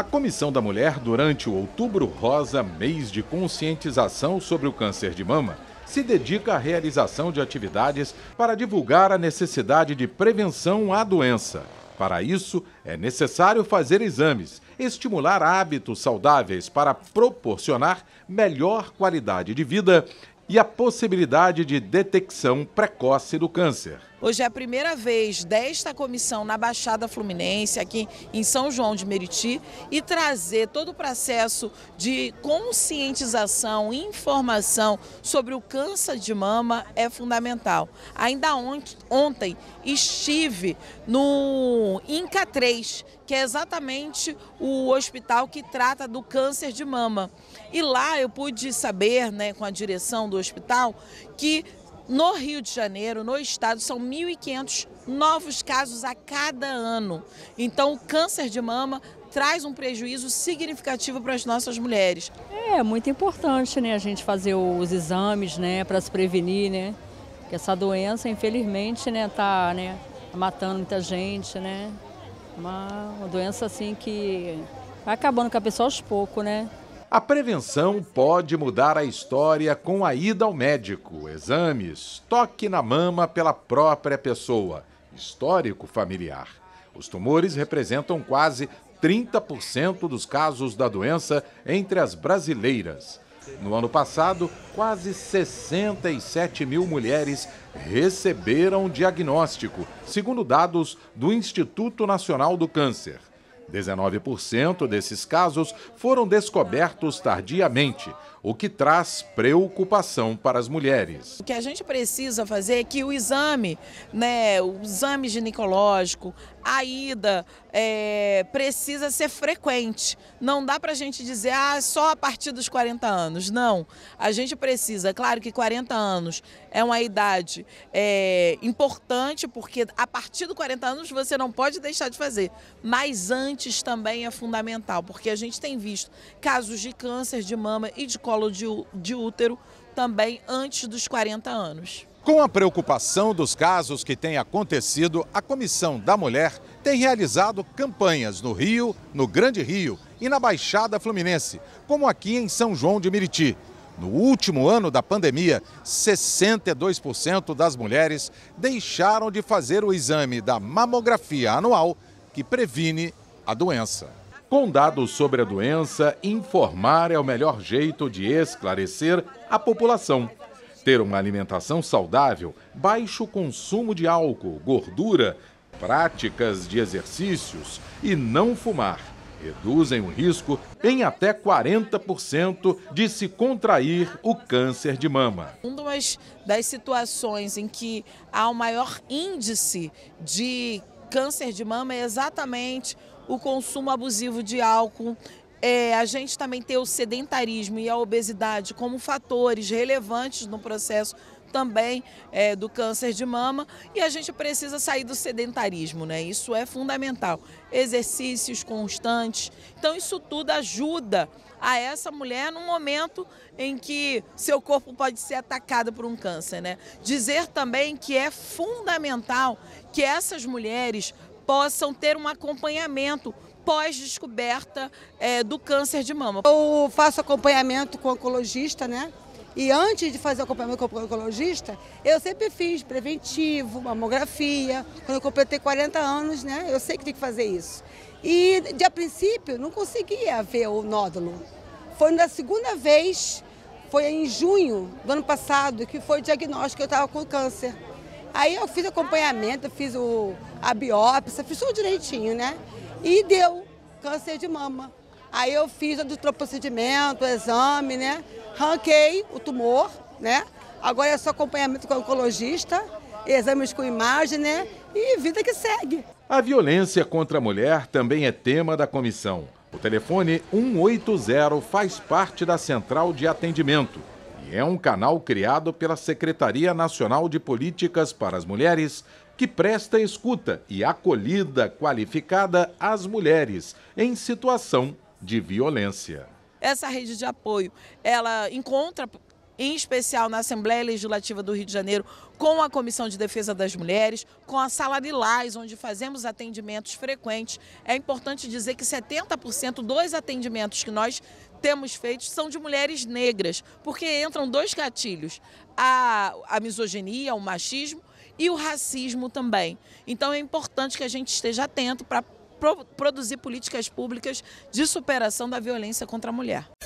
A Comissão da Mulher, durante o Outubro Rosa, mês de conscientização sobre o câncer de mama, se dedica à realização de atividades para divulgar a necessidade de prevenção à doença. Para isso, é necessário fazer exames, estimular hábitos saudáveis para proporcionar melhor qualidade de vida e a possibilidade de detecção precoce do câncer. Hoje é a primeira vez desta comissão na Baixada Fluminense, aqui em São João de Meriti, e trazer todo o processo de conscientização, informação sobre o câncer de mama é fundamental. Ainda ontem, estive no INCA 3, que é exatamente o hospital que trata do câncer de mama. E lá eu pude saber, né, com a direção do hospital, que no Rio de Janeiro, no estado, são 1.500 novos casos a cada ano. Então, o câncer de mama traz um prejuízo significativo para as nossas mulheres. É muito importante, né, a gente fazer os exames, né, para se prevenir, né, que essa doença, infelizmente, né, tá, né, matando muita gente, né, uma, uma doença assim que vai acabando com a pessoa aos poucos, né. A prevenção pode mudar a história com a ida ao médico, exames, toque na mama pela própria pessoa, histórico familiar. Os tumores representam quase 30% dos casos da doença entre as brasileiras. No ano passado, quase 67 mil mulheres receberam diagnóstico, segundo dados do Instituto Nacional do Câncer. 19% desses casos foram descobertos tardiamente, o que traz preocupação para as mulheres. O que a gente precisa fazer é que o exame, né, o exame ginecológico, a ida é, precisa ser frequente. Não dá para a gente dizer ah, só a partir dos 40 anos. Não. A gente precisa, é claro que 40 anos é uma idade é, importante, porque a partir dos 40 anos você não pode deixar de fazer. Mas antes também é fundamental, porque a gente tem visto casos de câncer de mama e de colo de, de útero também antes dos 40 anos. Com a preocupação dos casos que têm acontecido, a Comissão da Mulher tem realizado campanhas no Rio, no Grande Rio e na Baixada Fluminense, como aqui em São João de Meriti. No último ano da pandemia, 62% das mulheres deixaram de fazer o exame da mamografia anual que previne a doença. Com dados sobre a doença, informar é o melhor jeito de esclarecer a população. Ter uma alimentação saudável, baixo consumo de álcool, gordura, práticas de exercícios e não fumar reduzem o risco em até 40% de se contrair o câncer de mama. Uma das situações em que há o maior índice de câncer de mama é exatamente o consumo abusivo de álcool, é, a gente também tem o sedentarismo e a obesidade como fatores relevantes no processo também é, do câncer de mama e a gente precisa sair do sedentarismo, né? Isso é fundamental. Exercícios constantes. Então, isso tudo ajuda a essa mulher no momento em que seu corpo pode ser atacado por um câncer, né? Dizer também que é fundamental que essas mulheres possam ter um acompanhamento pós-descoberta é, do câncer de mama. Eu faço acompanhamento com o oncologista, né? E antes de fazer o acompanhamento com o oncologista, eu sempre fiz preventivo, mamografia. Quando eu completei 40 anos, né, eu sei que tem que fazer isso. E, de a princípio, não conseguia ver o nódulo. Foi na segunda vez, foi em junho do ano passado, que foi o diagnóstico que eu estava com câncer. Aí eu fiz acompanhamento, fiz o, a biópsia, fiz tudo direitinho, né? E deu câncer de mama. Aí eu fiz o procedimento, o exame, né? Ranquei o tumor, né? Agora é só acompanhamento com o oncologista, exames com imagem, né? E vida que segue. A violência contra a mulher também é tema da comissão. O telefone 180 faz parte da central de atendimento e é um canal criado pela Secretaria Nacional de Políticas para as Mulheres, que presta escuta e acolhida qualificada às mulheres em situação de violência. Essa rede de apoio, ela encontra em especial na Assembleia Legislativa do Rio de Janeiro, com a Comissão de Defesa das Mulheres, com a Sala de Lais, onde fazemos atendimentos frequentes. É importante dizer que 70% dos atendimentos que nós temos feito são de mulheres negras, porque entram dois gatilhos: a, a misoginia, o machismo e o racismo também. Então é importante que a gente esteja atento para pro, produzir políticas públicas de superação da violência contra a mulher.